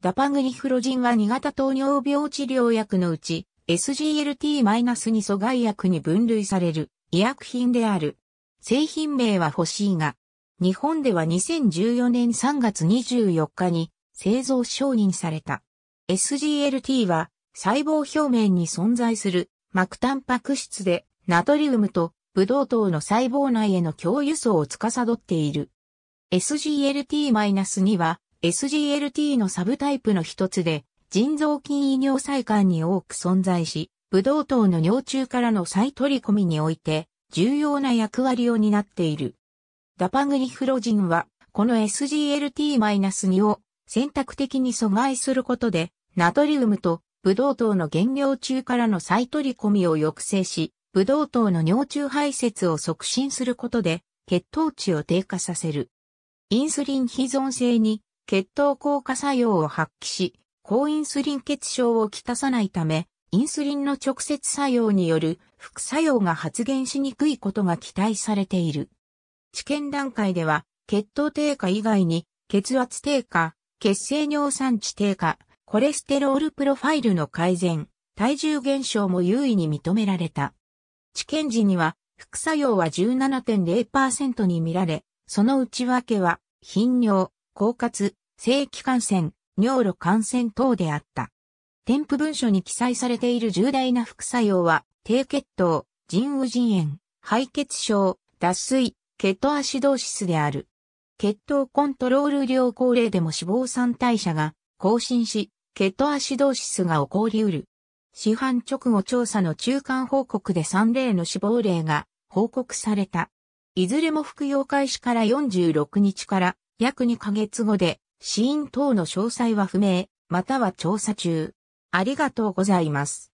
ダパグリフロジンは2型糖尿病治療薬のうち SGLT- 阻害薬に分類される医薬品である。製品名は欲しいが、日本では2014年3月24日に製造承認された。SGLT は細胞表面に存在する膜タンパク質でナトリウムとブドウ糖の細胞内への共輸送を司っている。SGLT-2 は SGLT のサブタイプの一つで、腎臓筋異尿細管に多く存在し、ブドウ糖の尿中からの再取り込みにおいて、重要な役割を担っている。ダパグリフロジンは、この SGLT-2 を選択的に阻害することで、ナトリウムとブドウ糖の原料中からの再取り込みを抑制し、ブドウ糖の尿中排泄を促進することで、血糖値を低下させる。インスリン非存性に血糖効果作用を発揮し、抗インスリン血症をきたさないため、インスリンの直接作用による副作用が発現しにくいことが期待されている。治験段階では、血糖低下以外に、血圧低下、血清尿酸値低下、コレステロールプロファイルの改善、体重減少も優位に認められた。治験時には、副作用は17.0%に見られ、その内訳は、頻尿、狡活。性器感染、尿路感染等であった。添付文書に記載されている重大な副作用は、低血糖、腎右腎炎、敗血症、脱水、ケトアシドーシスである。血糖コントロール療法例でも脂肪酸代謝が更新し、ケトアシドーシスが起こりうる。市販直後調査の中間報告で3例の死亡例が報告された。いずれも服用開始から46日から約2ヶ月後で死因等の詳細は不明、または調査中。ありがとうございます。